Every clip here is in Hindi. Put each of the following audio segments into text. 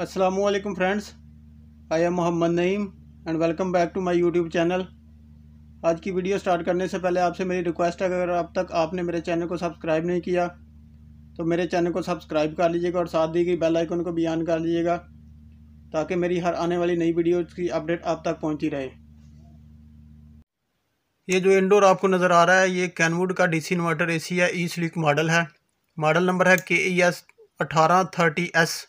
Aslam friends I am Mohammad Naeem and welcome back to my YouTube channel आज की वीडियो स्टार्ट करने से पहले आपसे मेरी रिक्वेस्ट है अगर अब तक आपने मेरे चैनल को सब्सक्राइब नहीं किया तो मेरे चैनल को सब्सक्राइब कर लीजिएगा और साथ दी गई बेल आइकन को भी ऑन कर लीजिएगा ताकि मेरी हर आने वाली नई वीडियो की अपडेट आप तक पहुँची रहे ये जो इंडोर आपको नज़र आ रहा है ये कैनवुड का डीसी इन्वर्टर एसी है ई स्लिक मॉडल है मॉडल नंबर है के ई एस अठारह थर्टी एस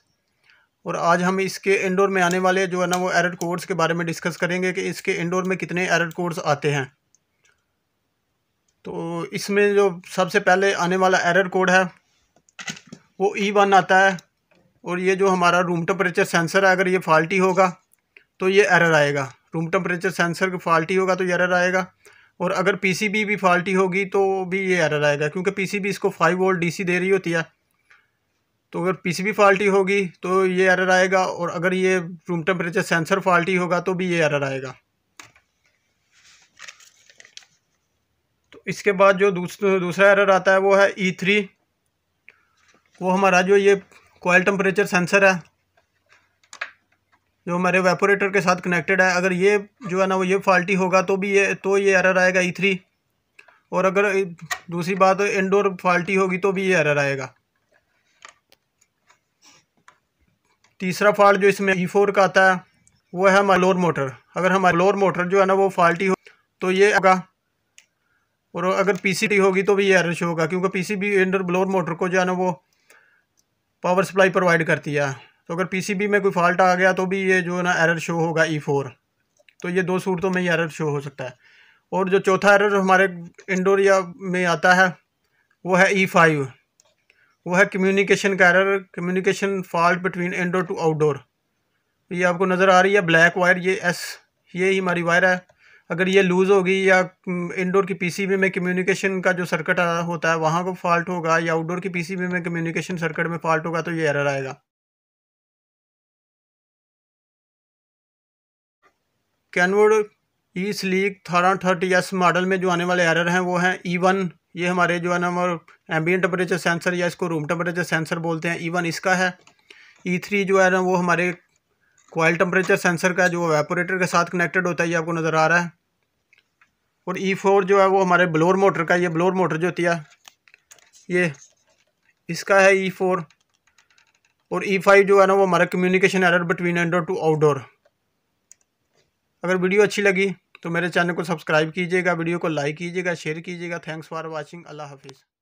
और आज हम इसके इंडोर में आने वाले जो है ना वो एरर कोड्स के बारे में डिस्कस करेंगे कि इसके इंडोर में कितने एरर कोड्स आते हैं तो इसमें जो सबसे पहले आने वाला एरर कोड है वो ई e वन आता है और ये जो हमारा रूम टेम्परेचर सेंसर है अगर ये फाल्टी होगा तो ये एरर आएगा रूम टेम्परेचर सेंसर फाल्टी होगा तो ये एरर आएगा और अगर पीसीबी भी फाल्टी होगी तो भी ये एरर आएगा क्योंकि पीसीबी इसको फाइव वोल्ट डीसी दे रही होती है तो अगर पीसीबी फॉल्टी होगी तो ये एरर आएगा और अगर ये रूम टेम्परेचर सेंसर फॉल्टी होगा तो भी ये एरर आएगा तो इसके बाद जो दूसरा दूसरा एरर आता है वो है ई e थ्री वो हमारा जो ये कोयल टेम्परेचर सेंसर है जो हमारे वेपोरेटर के साथ कनेक्टेड है अगर ये जो है ना वो ये फॉल्टी होगा तो भी ये तो ये एरर आएगा ई e थ्री और अगर दूसरी बात इंडोर फॉल्टी होगी तो भी ये एरर आएगा तीसरा फॉल्ट जो इसमें ई e फोर का आता है वो है मालोर मोटर अगर हमारा लोअर मोटर जो है ना वो फॉल्टी हो तो ये होगा और अगर टी होगी तो भी ये एरर शो होगा क्योंकि पीसीबी अंडर लोअर मोटर को जो है ना वो पावर सप्लाई प्रोवाइड करती है तो अगर पीसीबी में कोई फॉल्ट आ गया तो भी ये जो है ना एरर शो होगा ई e फोर तो ये दो सूरतों में ही एरर शो हो सकता है और जो चौथा एरर हमारे इंडोर या में आता है वो है ई e फाइव वो है कम्युनिकेशन का error communication fault between indoor to outdoor ये आपको नज़र आ रही है ब्लैक वायर ये एस ये ही हमारी वायर है अगर ये लूज़ होगी या इंडोर की पीसीबी में कम्युनिकेशन का जो सर्किट होता है वहाँ को फॉल्ट होगा या आउटडोर की पीसीबी में कम्युनिकेशन सर्किट में फॉल्ट होगा तो ये एरर आएगा कैनवोड ई स्लीक थारा थर्टी एस मॉडल में जो आने वाले एरर हैं वो हैं ई e वन ये हमारे जो है ना एम्बियन टेम्परेचर सेंसर या इसको रूम टेम्परेचर सेंसर बोलते हैं ईवन e इसका है ई e थ्री जो है ना वो हमारे कोयल टेम्परेचर सेंसर का जो वेपोरेटर के साथ कनेक्टेड होता है ये आपको नज़र आ रहा है और ई e फोर जो है वो हमारे ब्लोर मोटर का ये ब्लोर मोटर जो होती है ये इसका है ई फोर और ई फाइव जो है ना वो हमारा communication error between indoor to outdoor अगर वीडियो अच्छी लगी तो मेरे चैनल को सब्सक्राइब कीजिएगा वीडियो को लाइक कीजिएगा शेयर कीजिएगा थैंक्स फॉर वॉचिंग अल्लाह हाफिज़